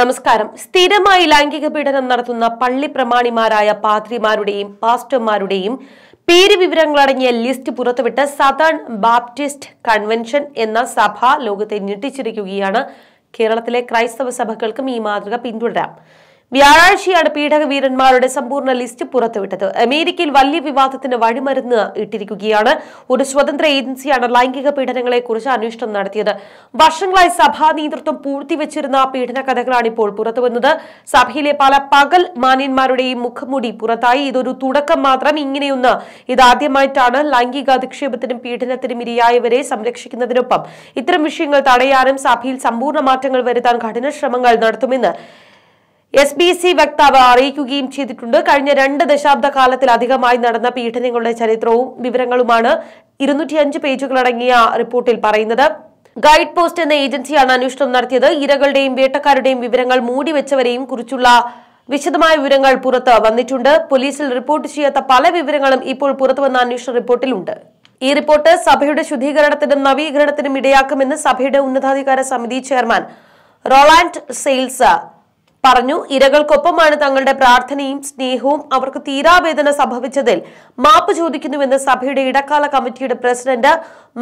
നമസ്കാരം സ്ഥിരമായി ലൈംഗിക പീഡനം നടത്തുന്ന പള്ളി പ്രമാണിമാരായ പാത്രിമാരുടെയും പാസ്റ്റർമാരുടെയും പേര് വിവരങ്ങളടങ്ങിയ ലിസ്റ്റ് പുറത്തുവിട്ട് സതേൺ ബാപ്റ്റിസ്റ്റ് കൺവെൻഷൻ എന്ന സഭ ലോകത്തെ ഞെട്ടിച്ചിരിക്കുകയാണ് കേരളത്തിലെ ക്രൈസ്തവ സഭകൾക്കും ഈ മാതൃക പിന്തുടരാം വ്യാഴാഴ്ചയാണ് പീഡക വീരന്മാരുടെ സമ്പൂർണ്ണ ലിസ്റ്റ് പുറത്തുവിട്ടത് അമേരിക്കയിൽ വലിയ വിവാദത്തിന് വഴിമരുന്ന് ഇട്ടിരിക്കുകയാണ് ഒരു സ്വതന്ത്ര ഏജൻസിയാണ് ലൈംഗിക പീഡനങ്ങളെക്കുറിച്ച് അന്വേഷണം നടത്തിയത് വർഷങ്ങളായി സഭാ നേതൃത്വം പൂഴ്ത്തിവെച്ചിരുന്ന പീഡന കഥകളാണ് ഇപ്പോൾ പുറത്തുവന്നത് സഭയിലെ പല പകൽ മാന്യന്മാരുടെയും മുഖംമൂടി പുറത്തായി ഇതൊരു തുടക്കം മാത്രം ഇങ്ങനെയൊന്ന് ഇതാദ്യമായിട്ടാണ് ലൈംഗിക അധിക്ഷേപത്തിനും പീഡനത്തിനും ഇരയായവരെ സംരക്ഷിക്കുന്നതിനൊപ്പം ഇത്തരം വിഷയങ്ങൾ തടയാനും സഭയിൽ സമ്പൂർണ്ണ മാറ്റങ്ങൾ വരുത്താൻ കഠിന ശ്രമങ്ങൾ നടത്തുമെന്ന് എസ് ബി സി വക്താവ് അറിയിക്കുകയും ചെയ്തിട്ടുണ്ട് കഴിഞ്ഞ രണ്ട് ദശാബ്ദ കാലത്തിലധികമായി നടന്ന പീഡനങ്ങളുടെ ചരിത്രവും വിവരങ്ങളുമാണ് ഇരുന്നൂറ്റിയഞ്ച് പേജുകളടങ്ങിയ റിപ്പോർട്ടിൽ പറയുന്നത് ഗൈഡ് പോസ്റ്റ് എന്ന ഏജൻസിയാണ് അന്വേഷണം നടത്തിയത് ഇരകളുടെയും വേട്ടക്കാരുടെയും വിവരങ്ങൾ മൂടിവെച്ചവരെയും കുറിച്ചുള്ള വിശദമായ വിവരങ്ങൾ പുറത്ത് വന്നിട്ടുണ്ട് പോലീസിൽ റിപ്പോർട്ട് ചെയ്യാത്ത പല വിവരങ്ങളും ഇപ്പോൾ പുറത്തുവന്ന അന്വേഷണ റിപ്പോർട്ടിലുണ്ട് ഈ റിപ്പോർട്ട് സഭയുടെ ശുദ്ധീകരണത്തിനും നവീകരണത്തിനും ഇടയാക്കുമെന്ന് സഭയുടെ ഉന്നതാധികാര സമിതി ചെയർമാൻ റോളാൻഡ് സെയിൽസ് പറഞ്ഞു ഇരകൾക്കൊപ്പമാണ് തങ്ങളുടെ പ്രാർത്ഥനയും സ്നേഹവും അവർക്ക് തീരാവേദന സംഭവിച്ചതിൽ മാപ്പ് ചോദിക്കുന്നുവെന്ന് സഭയുടെ ഇടക്കാല കമ്മിറ്റിയുടെ പ്രസിഡന്റ്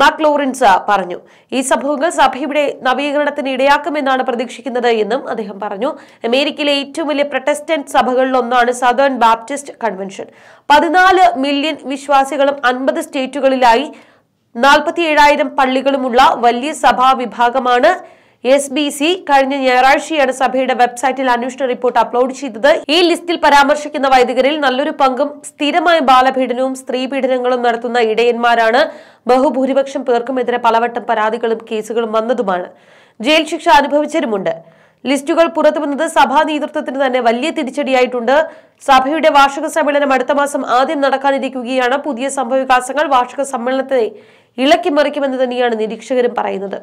മക്ലോറിൻസ പറഞ്ഞു ഈ സംഭവങ്ങൾ സഭയുടെ നവീകരണത്തിന് ഇടയാക്കുമെന്നാണ് പ്രതീക്ഷിക്കുന്നത് എന്നും അദ്ദേഹം പറഞ്ഞു അമേരിക്കയിലെ ഏറ്റവും വലിയ പ്രൊട്ടസ്റ്റന്റ് സഭകളിലൊന്നാണ് സദേൺ ബാപ്റ്റിസ്റ്റ് കൺവെൻഷൻ പതിനാല് മില്യൺ വിശ്വാസികളും അൻപത് സ്റ്റേറ്റുകളിലായി നാൽപ്പത്തിയേഴായിരം പള്ളികളുമുള്ള വലിയ സഭാ വിഭാഗമാണ് എസ് ബി സി കഴിഞ്ഞ ഞായറാഴ്ചയാണ് സഭയുടെ വെബ്സൈറ്റിൽ അന്വേഷണ റിപ്പോർട്ട് അപ്ലോഡ് ചെയ്തത് ഈ ലിസ്റ്റിൽ പരാമർശിക്കുന്ന വൈദികരിൽ നല്ലൊരു പങ്കും സ്ഥിരമായ ബാലപീഡനവും സ്ത്രീ പീഡനങ്ങളും നടത്തുന്ന ഇടയന്മാരാണ് ബഹുഭൂരിപക്ഷം പേർക്കുമെതിരെ പലവട്ടം പരാതികളും കേസുകളും വന്നതുമാണ് ജയിൽ ശിക്ഷ അനുഭവിച്ചവരുമുണ്ട് ലിസ്റ്റുകൾ പുറത്തുവന്നത് സഭാ നേതൃത്വത്തിന് തന്നെ വലിയ തിരിച്ചടിയായിട്ടുണ്ട് സഭയുടെ വാർഷിക സമ്മേളനം അടുത്ത മാസം ആദ്യം നടക്കാനിരിക്കുകയാണ് പുതിയ സംഭവവികാസങ്ങൾ വാർഷിക സമ്മേളനത്തെ ഇളക്കി മറിക്കുമെന്ന് തന്നെയാണ് നിരീക്ഷകരും പറയുന്നത്